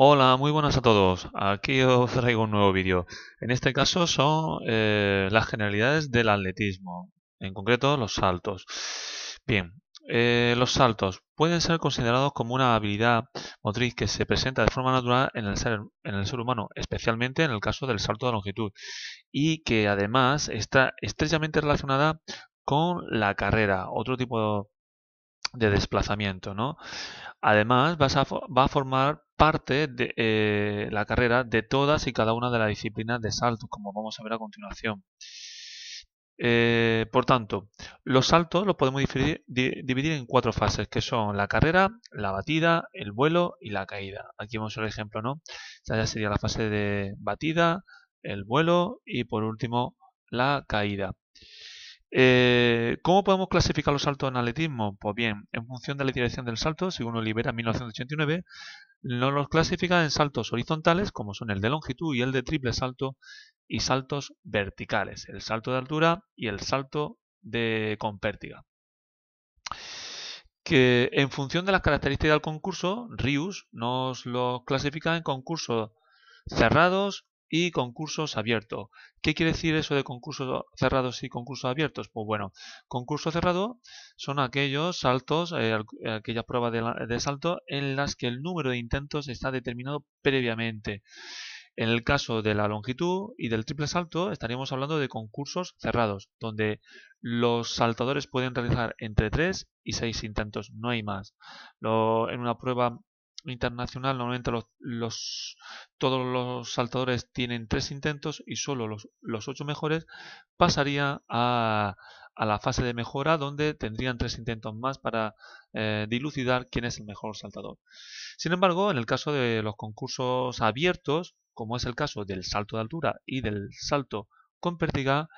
Hola, muy buenas a todos. Aquí os traigo un nuevo vídeo. En este caso son eh, las generalidades del atletismo, en concreto los saltos. Bien, eh, los saltos pueden ser considerados como una habilidad motriz que se presenta de forma natural en el, ser, en el ser humano, especialmente en el caso del salto de longitud, y que además está estrechamente relacionada con la carrera, otro tipo de desplazamiento. ¿no? Además, va a formar parte de eh, la carrera de todas y cada una de las disciplinas de saltos, como vamos a ver a continuación. Eh, por tanto, los saltos los podemos dividir, en cuatro fases, que son la carrera, la batida, el vuelo y la caída. Aquí vemos el ejemplo, ¿no? ya sería la fase de batida, el vuelo y por último la caída. Eh, ¿Cómo podemos clasificar los saltos en atletismo? Pues bien, en función de la dirección del salto, según Olivera libera 1989, no los clasifica en saltos horizontales, como son el de longitud y el de triple salto, y saltos verticales, el salto de altura y el salto de con pértiga. Que en función de las características del concurso, Rius nos los clasifica en concursos cerrados, y concursos abiertos. ¿Qué quiere decir eso de concursos cerrados y concursos abiertos? Pues bueno, concursos cerrados son aquellos saltos, eh, aquella prueba de, salto en las que el número de intentos está determinado previamente. En el caso de la longitud y del triple salto estaríamos hablando de concursos cerrados, donde los saltadores pueden realizar entre 3 y 6 intentos, no hay más. en una prueba internacional normalmente los, todos los saltadores tienen tres intentos y solo los, ocho mejores pasaría a, la fase de mejora donde tendrían tres intentos más para eh, dilucidar quién es el mejor saltador. Sin embargo, en el caso de los concursos abiertos, como es el caso del salto de altura y del salto con pértiga,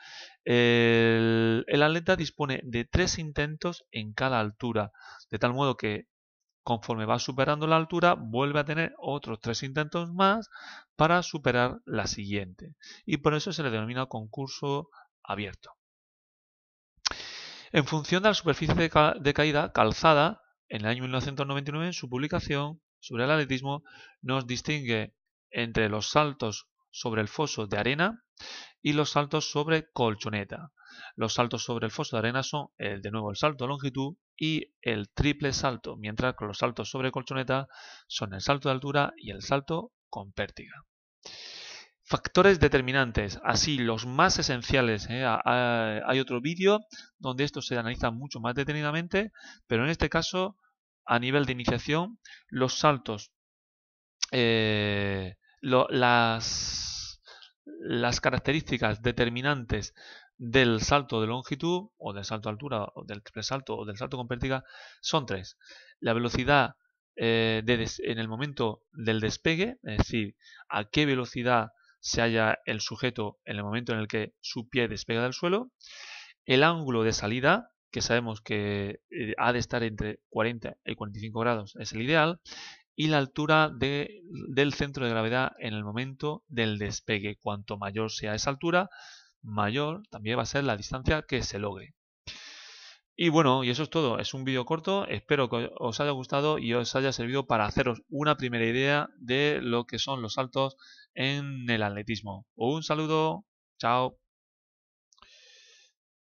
el atleta dispone de tres intentos en cada altura, de tal modo que Conforme va superando la altura, vuelve a tener otros tres intentos más para superar la siguiente. Y por eso se le denomina concurso abierto. En función de la superficie de, caída calzada, en el año 1999, en su publicación sobre el atletismo, nos distingue entre los saltos sobre el foso de arena y los saltos sobre colchoneta. Los saltos sobre el foso de arena son de nuevo el salto de longitud y el triple salto, mientras que los saltos sobre colchoneta son el salto de altura y el salto con pértiga. Factores determinantes, así los más esenciales. Eh, hay otro vídeo donde esto se analiza mucho más detenidamente, pero en este caso, a nivel de iniciación, los saltos, eh, las características determinantes del salto de longitud o del salto de altura o del triple salto o del salto con pértiga son tres. La velocidad eh, en el momento del despegue, es decir, a qué velocidad se halla el sujeto en el momento en el que su pie despega del suelo, el ángulo de salida, que sabemos que eh, ha de estar entre 40 y 45 grados, es el ideal, y la altura del centro de gravedad en el momento del despegue. Cuanto mayor sea esa altura, mayor también va a ser la distancia que se logre. Y bueno, y eso es todo. Es un vídeo corto. Espero que os haya gustado y os haya servido para haceros una primera idea de lo que son los saltos en el atletismo. Un saludo. Chao.